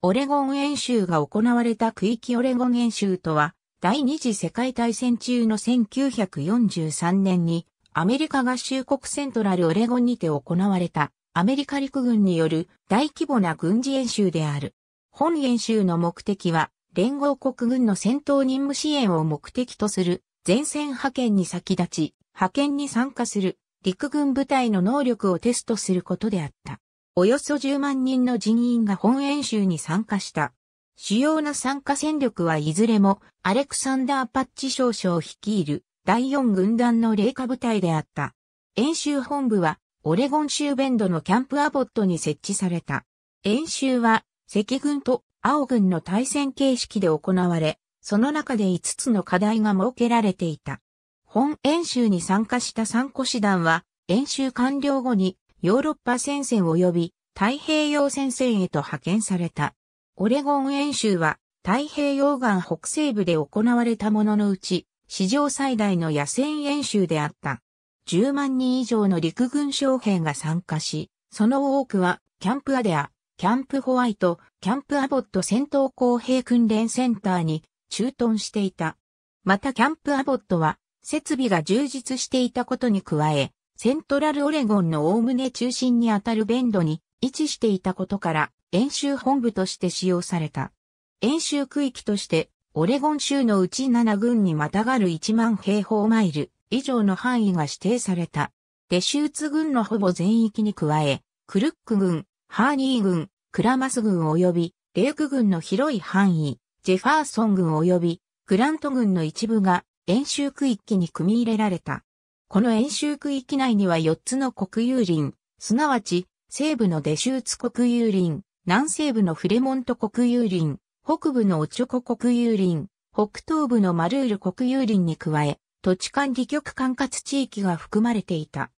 オレゴン演習が行われた区域オレゴン演習とは、第二次世界大戦中の1943年に、アメリカ合衆国セントラルオレゴンにて行われた、アメリカ陸軍による大規模な軍事演習である。本演習の目的は、連合国軍の戦闘任務支援を目的とする、前線派遣に先立ち、派遣に参加する、陸軍部隊の能力をテストすることであった。およそ10万人の人員が本演習に参加した。主要な参加戦力はいずれもアレクサンダー・パッチ少将率いる第4軍団の霊下部隊であった。演習本部はオレゴン州ベンドのキャンプアボットに設置された。演習は赤軍と青軍の対戦形式で行われ、その中で5つの課題が設けられていた。本演習に参加した参考師団は演習完了後にヨーロッパ戦線及び太平洋戦線へと派遣された。オレゴン演習は太平洋岸北西部で行われたもののうち、史上最大の野戦演習であった。10万人以上の陸軍将兵が参加し、その多くはキャンプアデア、キャンプホワイト、キャンプアボット戦闘工兵訓練センターに駐屯していた。またキャンプアボットは設備が充実していたことに加え、セントラルオレゴンの概ね中心にあたるベンドに位置していたことから、演習本部として使用された。演習区域として、オレゴン州のうち7軍にまたがる1万平方マイル以上の範囲が指定された。デシューツ軍のほぼ全域に加え、クルック軍、ハーニー軍、クラマス軍及び、レーク軍の広い範囲、ジェファーソン軍及び、グラント軍の一部が演習区域に組み入れられた。この演習区域内には4つの国有林、すなわち、西部のデシューツ国有林、南西部のフレモント国有林、北部のオチョコ国有林、北東部のマルール国有林に加え、土地管理局管轄地域が含まれていた。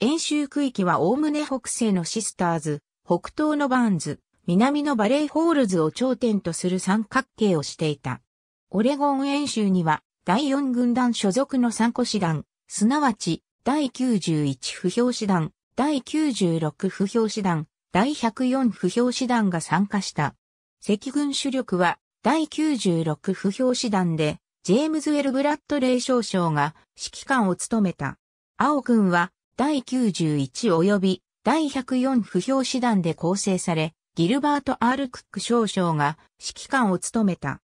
演習区域は概ね北西のシスターズ、北東のバーンズ、南のバレーホールズを頂点とする三角形をしていた。オレゴン演習には第四軍団所属の三個師団、すなわち、第91不評師団、第96不評師団、第104不評師団が参加した。赤軍主力は、第96不評師団で、ジェームズ・ウェル・ブラッドレー少将が指揮官を務めた。青軍は、第91及び第104不評師団で構成され、ギルバート・アール・クック少将が指揮官を務めた。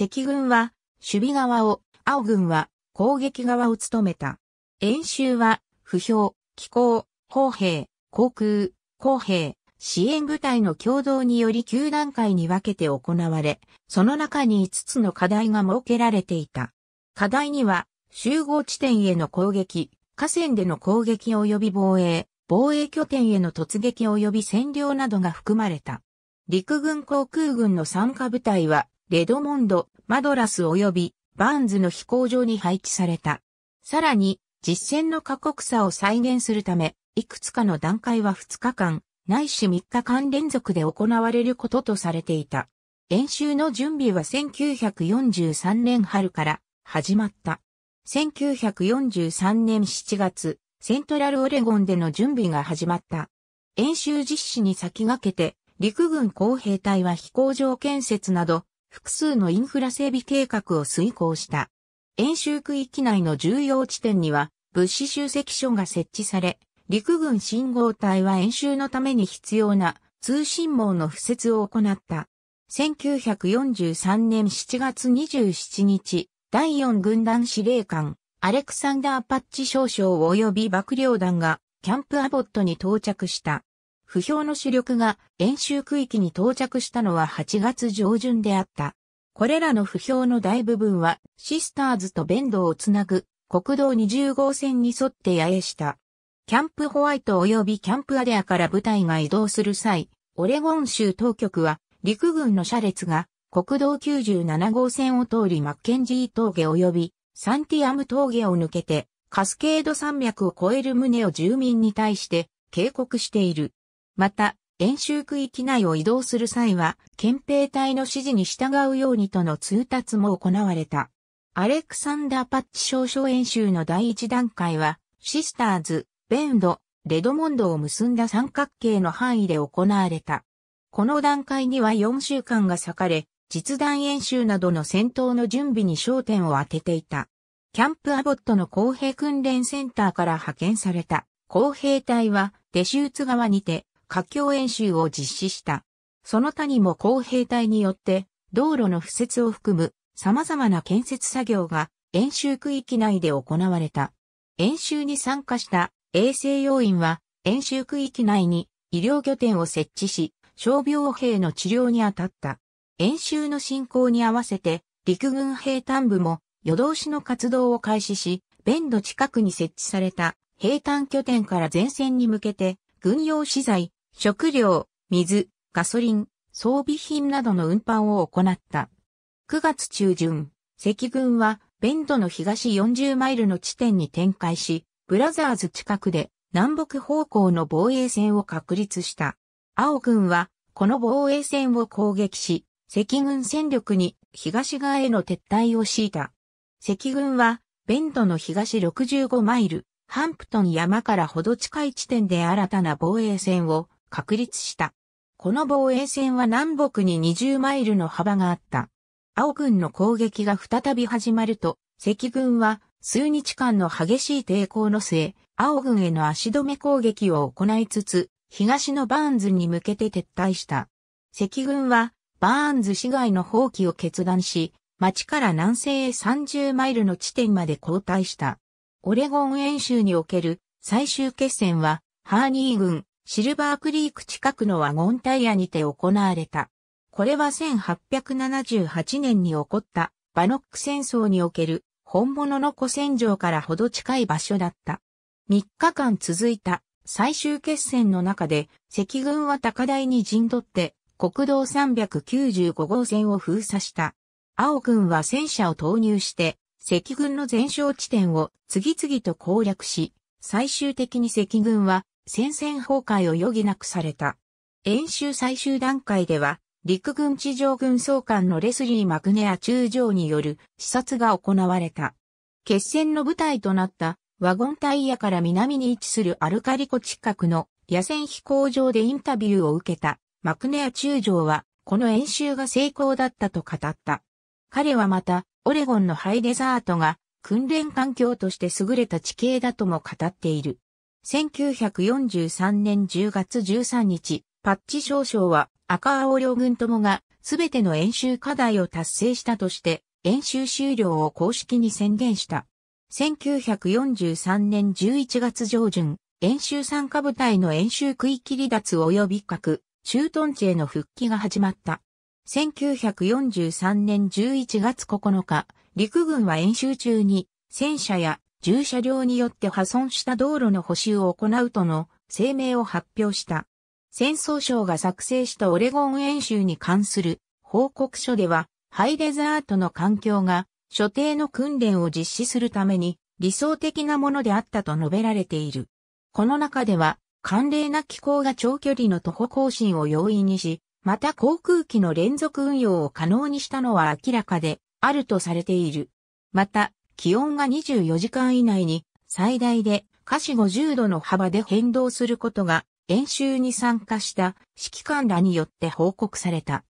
赤軍は守備側を、青軍は攻撃側を務めた。演習は、不評、気候、公平、航空、公平、支援部隊の共同により9段階に分けて行われ、その中に5つの課題が設けられていた。課題には、集合地点への攻撃、河川での攻撃及び防衛、防衛拠点への突撃及び占領などが含まれた。陸軍航空軍の参加部隊は、レドモンド、マドラス及びバーンズの飛行場に配置された。さらに、実践の過酷さを再現するため、いくつかの段階は2日間、ないし3日間連続で行われることとされていた。演習の準備は1943年春から始まった。1943年7月、セントラルオレゴンでの準備が始まった。演習実施に先駆けて、陸軍工兵隊は飛行場建設など、複数のインフラ整備計画を遂行した。演習区域内の重要地点には、物資集積所が設置され、陸軍信号隊は演習のために必要な通信網の布設を行った。1943年7月27日、第4軍団司令官、アレクサンダー・パッチ少将及び幕僚団が、キャンプアボットに到着した。不評の主力が演習区域に到着したのは8月上旬であった。これらの不評の大部分は、シスターズとベンドをつなぐ国道20号線に沿って野営した。キャンプホワイト及びキャンプアデアから部隊が移動する際、オレゴン州当局は陸軍の車列が国道97号線を通りマッケンジー峠及びサンティアム峠を抜けてカスケード山脈を越える旨を住民に対して警告している。また、演習区域内を移動する際は、憲兵隊の指示に従うようにとの通達も行われた。アレクサンダー・パッチ少々演習の第一段階は、シスターズ、ベンド、レドモンドを結んだ三角形の範囲で行われた。この段階には4週間が割かれ、実弾演習などの戦闘の準備に焦点を当てていた。キャンプアボットの公平訓練センターから派遣された公平隊は、デシューツ側にて、華僑演習を実施した。その他にも公平隊によって、道路の敷設を含む様々な建設作業が演習区域内で行われた。演習に参加した衛生要員は演習区域内に医療拠点を設置し、傷病兵の治療に当たった。演習の進行に合わせて陸軍兵団部も夜通しの活動を開始し、ベンド近くに設置された兵団拠点から前線に向けて軍用資材、食料、水、ガソリン、装備品などの運搬を行った。9月中旬、赤軍はベントの東40マイルの地点に展開し、ブラザーズ近くで南北方向の防衛線を確立した。青軍はこの防衛線を攻撃し、赤軍戦力に東側への撤退を敷いた。赤軍はベントの東65マイル、ハンプトン山からほど近い地点で新たな防衛線を確立した。この防衛線は南北に20マイルの幅があった。青軍の攻撃が再び始まると、赤軍は数日間の激しい抵抗の末、青軍への足止め攻撃を行いつつ、東のバーンズに向けて撤退した。赤軍は、バーンズ市街の放棄を決断し、町から南西へ30マイルの地点まで後退した。オレゴン演習における最終決戦は、ハーニー軍、シルバークリーク近くのワゴンタイヤにて行われた。これは1878年に起こったバノック戦争における本物の古戦場からほど近い場所だった。3日間続いた最終決戦の中で赤軍は高台に陣取って国道395号線を封鎖した。青軍は戦車を投入して赤軍の前哨地点を次々と攻略し、最終的に赤軍は戦線崩壊を余儀なくされた。演習最終段階では陸軍地上軍総監のレスリー・マクネア中将による視察が行われた。決戦の舞台となったワゴンタイヤから南に位置するアルカリコ近くの野戦飛行場でインタビューを受けたマクネア中将はこの演習が成功だったと語った。彼はまたオレゴンのハイデザートが訓練環境として優れた地形だとも語っている。1943年10月13日、パッチ少将は赤青両軍ともが、すべての演習課題を達成したとして、演習終了を公式に宣言した。1943年11月上旬、演習参加部隊の演習区域離脱及び各、駐屯地への復帰が始まった。1943年11月9日、陸軍は演習中に、戦車や重車両によって破損した道路の補修を行うとの声明を発表した。戦争省が作成したオレゴン演習に関する報告書では、ハイデザートの環境が所定の訓練を実施するために理想的なものであったと述べられている。この中では、寒冷な気候が長距離の徒歩行進を容易にし、また航空機の連続運用を可能にしたのは明らかであるとされている。また、気温が24時間以内に最大で下肢50度の幅で変動することが演習に参加した指揮官らによって報告された。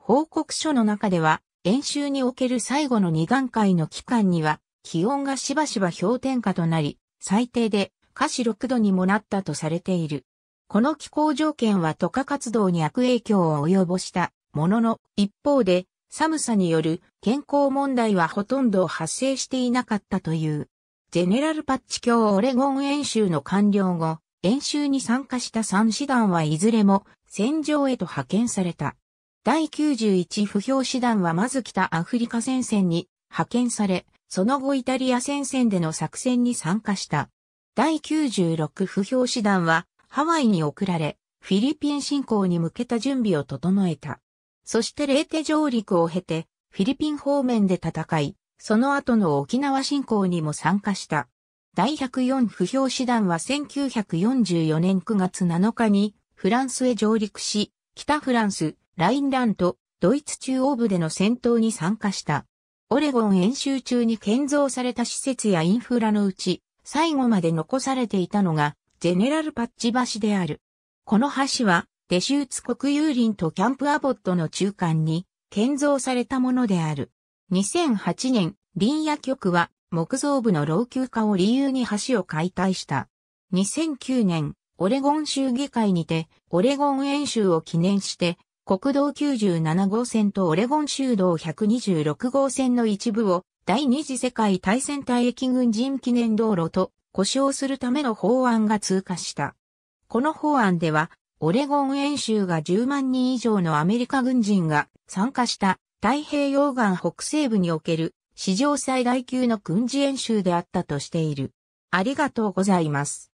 報告書の中では、演習における最後の2段階の期間には、気温がしばしば氷点下となり、最低で下肢6度にもなったとされている。この気候条件は渡河活動に悪影響を及ぼしたものの、一方で寒さによる健康問題はほとんど発生していなかったという。ジェネラルパッチ教オレゴン演習の完了後、演習に参加した3師団はいずれも戦場へと派遣された。第91不評師団はまず北アフリカ戦線に派遣され、その後イタリア戦線での作戦に参加した。第96不評師団はハワイに送られ、フィリピン侵攻に向けた準備を整えた。そしてレーテ上陸を経て、フィリピン方面で戦い、その後の沖縄侵攻にも参加した。第104不評師団は1944年9月7日にフランスへ上陸し、北フランス、ラインラント、ドイツ中央部での戦闘に参加した。オレゴン演習中に建造された施設やインフラのうち、最後まで残されていたのが、ジェネラルパッチ橋である。この橋は、デシューツ国有林とキャンプアボットの中間に建造されたものである。2008年、林野局は木造部の老朽化を理由に橋を解体した。2009年、オレゴン州議会にて、オレゴン演習を記念して、国道97号線とオレゴン州道126号線の一部を、第二次世界大戦隊役軍人記念道路と呼称するための法案が通過した。この法案では、オレゴン演習が10万人以上のアメリカ軍人が参加した太平洋岸北西部における史上最大級の軍事演習であったとしている。ありがとうございます。